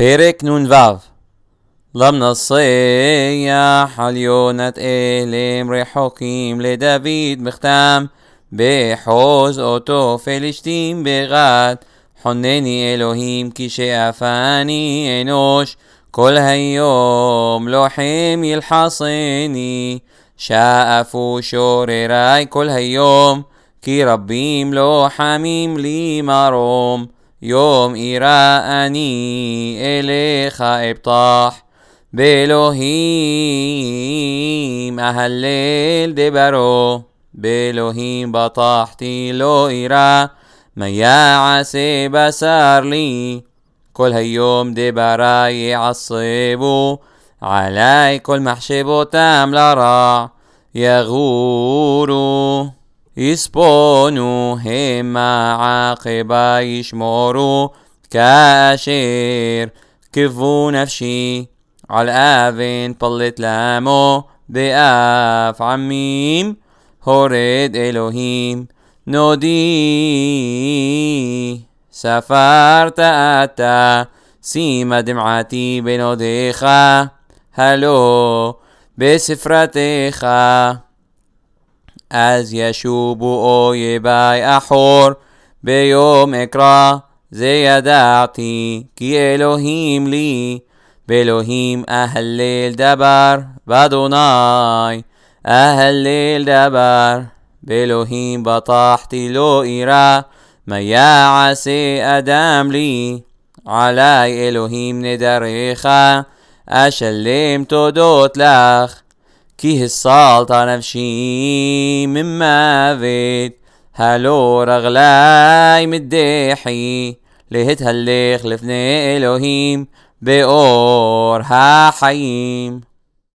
פרק נ"ו לם נסיח על יונת אלים רחוקים לדוד בכתם, בחוז אותו פלשתים ברד, חונני אלוהים כי שאפני אנוש, כל היום לוחם ילחסני, שאפו שוררי כל היום, כי רבים לוחמים לי מרום. يوم إيراني إليخ إبطاح באלוהים אהלל דברו, באלוהים בטחתי לא אירא, מה יעשה בשר לי? כל היום דברי יעשבו, עלי כל מחשבותם לרע, יגורו. يسبونو هما عاقبة يشمرو كاشير كفو نفسي على افين طلت لامو بأف عميم هورد إلهيم نودي سفرت أتا سيما دمعتي بنوديخا هلو بسفرتيخا אז ישובו אויבי אחור ביום אקרא זה ידעתי כי אלוהים לי באלוהים אהלל דבר באדוני אהלל דבר באלוהים בטחתי לא אירא מה יעשה אדם לי עלי אלוהים נדריך אשלם תודות לך كيه السلطنة بشي من فيت هلو رغلاي مديحي لهت هالليخ خلفني إلهيم بأور حايم